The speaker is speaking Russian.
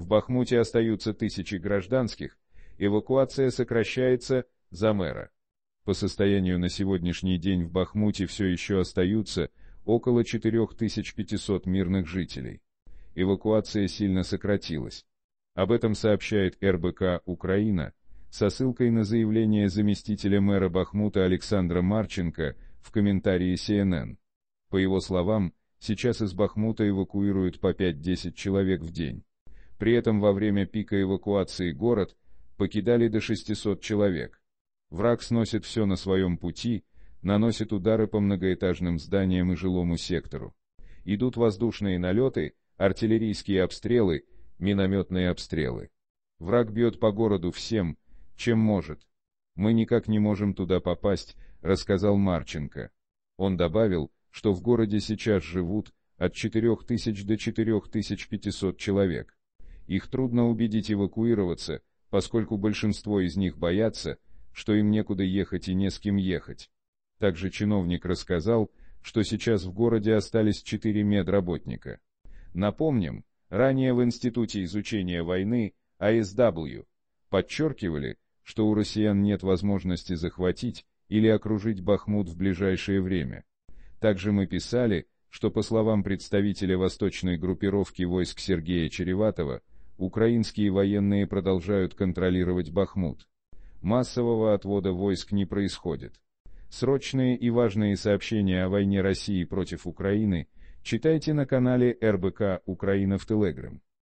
В Бахмуте остаются тысячи гражданских, эвакуация сокращается за мэра. По состоянию на сегодняшний день в Бахмуте все еще остаются около 4500 мирных жителей. Эвакуация сильно сократилась. Об этом сообщает РБК «Украина» со ссылкой на заявление заместителя мэра Бахмута Александра Марченко в комментарии CNN. По его словам, сейчас из Бахмута эвакуируют по 5-10 человек в день. При этом во время пика эвакуации город покидали до 600 человек. Враг сносит все на своем пути, наносит удары по многоэтажным зданиям и жилому сектору. Идут воздушные налеты, артиллерийские обстрелы, минометные обстрелы. Враг бьет по городу всем, чем может. Мы никак не можем туда попасть, рассказал Марченко. Он добавил, что в городе сейчас живут от 4000 до 4500 человек. Их трудно убедить эвакуироваться, поскольку большинство из них боятся, что им некуда ехать и не с кем ехать. Также чиновник рассказал, что сейчас в городе остались четыре медработника. Напомним, ранее в Институте изучения войны, (АСВ) подчеркивали, что у россиян нет возможности захватить или окружить Бахмут в ближайшее время. Также мы писали, что по словам представителя восточной группировки войск Сергея Череватова, Украинские военные продолжают контролировать Бахмут. Массового отвода войск не происходит. Срочные и важные сообщения о войне России против Украины читайте на канале РБК «Украина» в Телеграм.